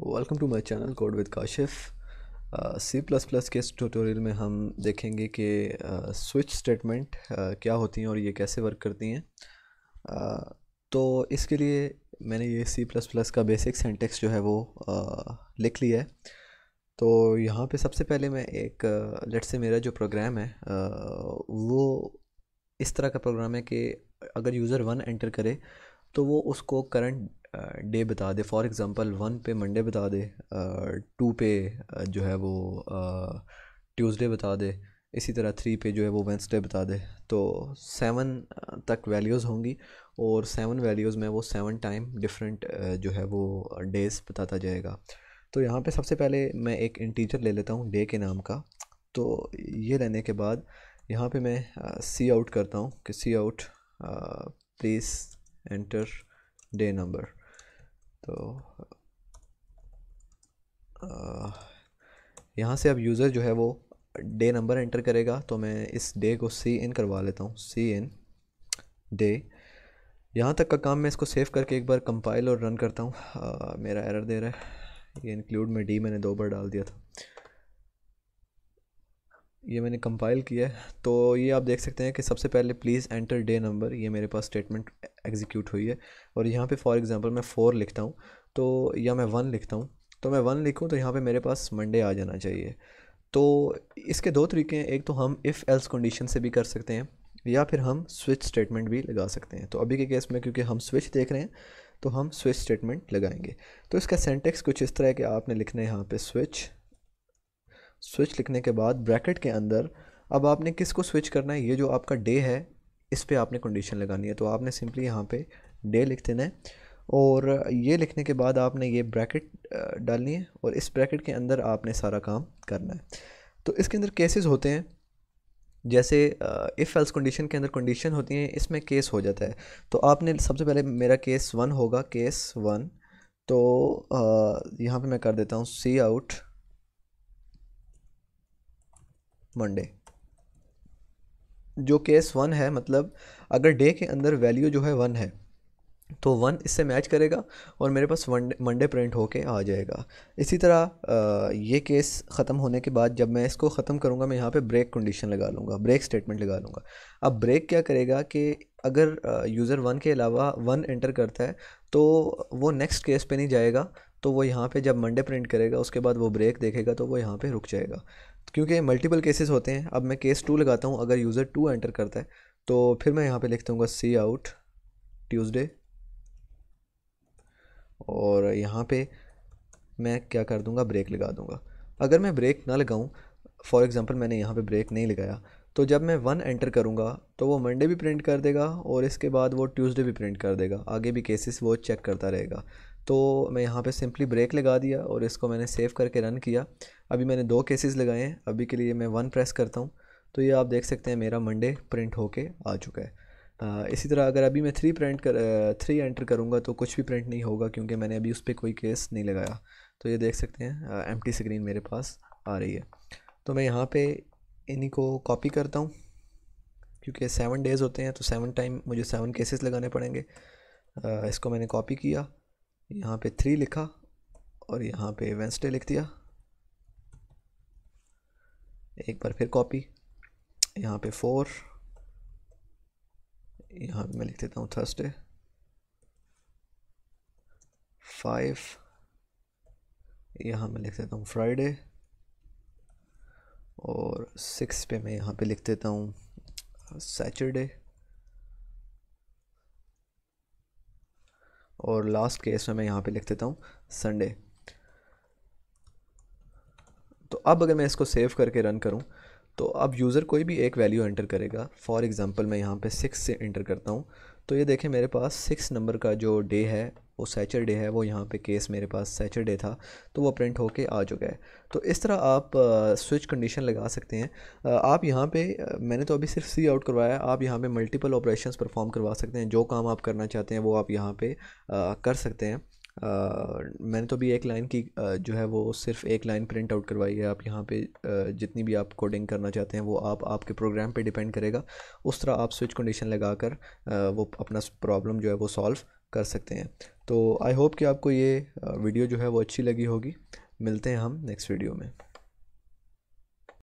welcome to my channel code with Kashif C plus plus के इस tutorial में हम देखेंगे कि स्विच uh, स्टेटमेंट uh, क्या होती हैं और ये कैसे वर्क करती हैं uh, तो इसके लिए मैंने ये सी प्लस प्लस का बेसिक सेंटेक्स जो है वो uh, लिख लिया है तो यहाँ पे सबसे पहले मैं एक लेट uh, से मेरा जो प्रोग्राम है वो इस तरह का प्रोग्राम है कि अगर यूज़र वन एंटर करे तो वो उसको करंट डे बता दे फॉर एग्ज़ाम्पल वन पे मंडे बता दे टू पे जो है वो ट्यूसडे बता दे इसी तरह थ्री पे जो है वो वेंसडे बता दे तो सेवन तक वैल्यूज़ होंगी और सेवन वैल्यूज़ में वो सेवन टाइम डिफरेंट जो है वो डेज़ बताता जाएगा तो यहाँ पे सबसे पहले मैं एक इंटीजर ले लेता हूँ डे के नाम का तो ये लेने के बाद यहाँ पे मैं सी आउट करता हूँ कि C out please enter day number तो यहाँ से अब यूज़र जो है वो डे नंबर एंटर करेगा तो मैं इस डे को सी इन करवा लेता हूँ सी इन डे यहाँ तक का काम मैं इसको सेव करके एक बार कंपाइल और रन करता हूँ मेरा एरर दे रहा है ये इंक्लूड में डी मैंने दो बार डाल दिया था ये मैंने कंपाइल किया है तो ये आप देख सकते हैं कि सबसे पहले प्लीज़ एंटर डे नंबर ये मेरे पास स्टेटमेंट एग्जीक्यूट हुई है और यहाँ पे फॉर एग्ज़ाम्पल मैं फ़ोर लिखता हूँ तो या मैं वन लिखता हूँ तो मैं वन लिखूँ तो यहाँ पे मेरे पास मंडे आ जाना चाहिए तो इसके दो तरीके हैं एक तो हम इफ़ एल्स कंडीशन से भी कर सकते हैं या फिर हम स्विच स्टेटमेंट भी लगा सकते हैं तो अभी के केस में क्योंकि हम स्विच देख रहे हैं तो हम स्विच स्टेटमेंट लगाएंगे तो इसका सेंटेक्स कुछ इस तरह है कि आपने लिखना है यहाँ पर स्विच स्विच लिखने के बाद ब्रैकेट के अंदर अब आपने किसको स्विच करना है ये जो आपका डे है इस पर आपने कंडीशन लगानी है तो आपने सिंपली यहाँ पे डे लिख देना है और ये लिखने के बाद आपने ये ब्रैकेट डालनी है और इस ब्रैकेट के अंदर आपने सारा काम करना है तो इसके अंदर केसेस होते हैं जैसे इफ़ एल्स कंडीशन के अंदर कंडीशन होती हैं इसमें केस हो जाता है तो आपने सबसे पहले मेरा केस वन होगा केस वन तो यहाँ पे मैं कर देता हूँ सी आउट मंडे जो केस वन है मतलब अगर डे के अंदर वैल्यू जो है वन है तो वन इससे मैच करेगा और मेरे पास वन मंडे प्रिंट होके आ जाएगा इसी तरह ये केस ख़त्म होने के बाद जब मैं इसको ख़त्म करूँगा मैं यहाँ पे ब्रेक कंडीशन लगा लूँगा ब्रेक स्टेटमेंट लगा लूँगा अब ब्रेक क्या करेगा कि अगर यूज़र वन के अलावा वन एंटर करता है तो वो नेक्स्ट केस पर नहीं जाएगा तो वो यहाँ पे जब मंडे प्रिंट करेगा उसके बाद वो ब्रेक देखेगा तो वो यहाँ पे रुक जाएगा क्योंकि मल्टीपल केसेस होते हैं अब मैं केस टू लगाता हूँ अगर यूज़र टू एंटर करता है तो फिर मैं यहाँ पे लिख दूँगा सी आउट ट्यूसडे और यहाँ पे मैं क्या कर दूँगा ब्रेक लगा दूँगा अगर मैं ब्रेक ना लगाऊँ फॉर एग्ज़ाम्पल मैंने यहाँ पे ब्रेक नहीं लगाया तो जब मैं वन एंटर करूँगा तो वो मंडे भी प्रिंट कर देगा और इसके बाद वो ट्यूज़डे भी प्रिंट कर देगा आगे भी केसेस वो चेक करता रहेगा तो मैं यहाँ पे सिंपली ब्रेक लगा दिया और इसको मैंने सेव करके रन किया अभी मैंने दो केसेस लगाए हैं अभी के लिए मैं वन प्रेस करता हूँ तो ये आप देख सकते हैं मेरा मंडे प्रिंट होके आ चुका है आ, इसी तरह अगर अभी मैं थ्री प्रिंट कर थ्री एंटर करूँगा तो कुछ भी प्रिंट नहीं होगा क्योंकि मैंने अभी उस पर कोई केस नहीं लगाया तो ये देख सकते हैं एम स्क्रीन मेरे पास आ रही है तो मैं यहाँ पर इन्हीं को कॉपी करता हूँ क्योंकि सेवन डेज़ होते हैं तो सेवन टाइम मुझे सेवन केसेस लगाने पड़ेंगे आ, इसको मैंने कॉपी किया यहाँ पे थ्री लिखा और यहाँ पे वेंसडे लिख दिया एक बार फिर कॉपी यहाँ पे फोर यहाँ पे मैं लिख देता हूँ थर्सडे फाइव यहाँ मैं लिख देता हूँ फ्राइडे और सिक्स पे मैं यहाँ पे लिख देता हूँ सैटरडे और लास्ट केस में मैं यहाँ पे लिख देता हूँ संडे तो अब अगर मैं इसको सेव करके रन करूँ तो अब यूज़र कोई भी एक वैल्यू एंटर करेगा फॉर एग्ज़ाम्पल मैं यहाँ पे सिक्स से एंटर करता हूँ तो ये देखें मेरे पास सिक्स नंबर का जो डे है वो सैचरडे है वो यहाँ पे केस मेरे पास सैचरडे था तो वो प्रिंट होके आ चुका है तो इस तरह आप स्विच कंडीशन लगा सकते हैं आप यहाँ पे मैंने तो अभी सिर्फ सी आउट करवाया आप यहाँ पे मल्टीपल ऑपरेशंस परफॉर्म करवा सकते हैं जो काम आप करना चाहते हैं वो आप यहाँ पे आ, कर सकते हैं आ, मैंने तो अभी एक लाइन की आ, जो है वो सिर्फ एक लाइन प्रिंट आउट करवाई है आप यहाँ पे आ, जितनी भी आप कोडिंग करना चाहते हैं वो आप आपके प्रोग्राम पे डिपेंड करेगा उस तरह आप स्विच कंडीशन लगा कर वो अपना प्रॉब्लम जो है वो सॉल्व कर सकते हैं तो आई होप कि आपको ये वीडियो जो है वो अच्छी लगी होगी मिलते हैं हम नेक्स्ट वीडियो में